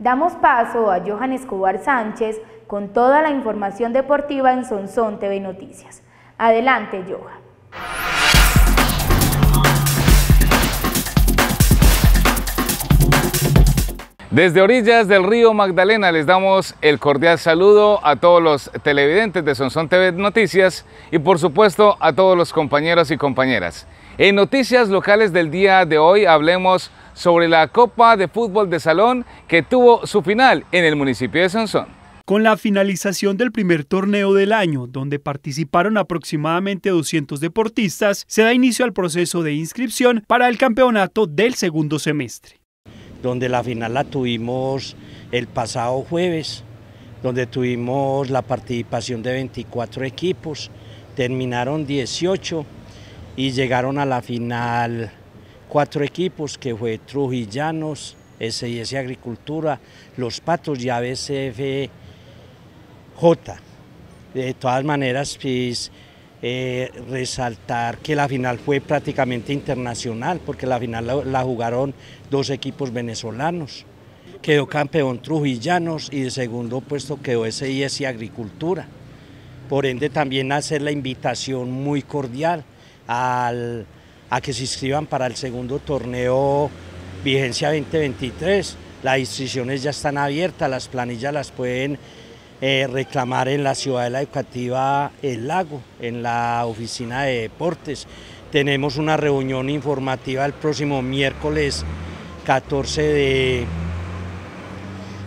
Damos paso a Johan Escobar Sánchez con toda la información deportiva en Sonsón TV Noticias. Adelante, Johan. Desde orillas del río Magdalena les damos el cordial saludo a todos los televidentes de Sonsón TV Noticias y por supuesto a todos los compañeros y compañeras. En noticias locales del día de hoy hablemos sobre la Copa de Fútbol de Salón que tuvo su final en el municipio de Sonsón. Con la finalización del primer torneo del año, donde participaron aproximadamente 200 deportistas, se da inicio al proceso de inscripción para el campeonato del segundo semestre donde la final la tuvimos el pasado jueves, donde tuvimos la participación de 24 equipos, terminaron 18 y llegaron a la final cuatro equipos que fue Trujillanos, SIS Agricultura, Los Patos y ABCFJ. De todas maneras, pues, eh, resaltar que la final fue prácticamente internacional, porque la final la, jugaron dos equipos venezolanos. Quedó campeón Trujillanos y de segundo puesto quedó SIS y Agricultura. Por ende, también hacer la invitación muy cordial al, a que se inscriban para el segundo torneo Vigencia 2023. Las inscripciones ya están abiertas, las planillas las pueden eh, reclamar en la ciudad de la Educativa El Lago, en la Oficina de Deportes. Tenemos una reunión informativa el próximo miércoles 14 de,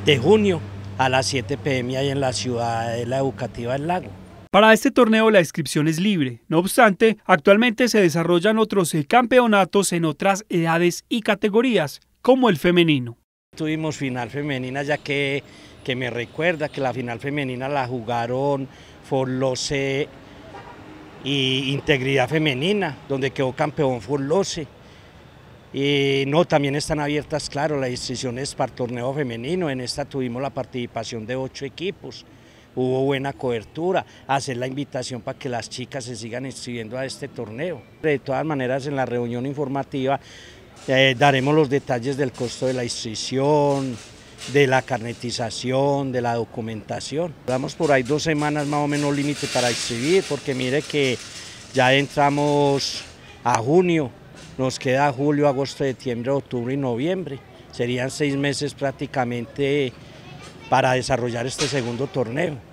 de junio a las 7 pm y en la ciudad de la Educativa El Lago. Para este torneo la inscripción es libre. No obstante, actualmente se desarrollan otros eh, campeonatos en otras edades y categorías, como el femenino. Tuvimos final femenina ya que, que me recuerda que la final femenina la jugaron Forlose y Integridad Femenina, donde quedó campeón Forlose. Y no, también están abiertas, claro, las inscripciones para torneo femenino. En esta tuvimos la participación de ocho equipos. Hubo buena cobertura, hacer la invitación para que las chicas se sigan inscribiendo a este torneo. De todas maneras, en la reunión informativa eh, daremos los detalles del costo de la inscripción, de la carnetización, de la documentación. Damos por ahí dos semanas más o menos límite para inscribir, porque mire que ya entramos a junio, nos queda julio, agosto, septiembre, octubre y noviembre. Serían seis meses prácticamente para desarrollar este segundo torneo.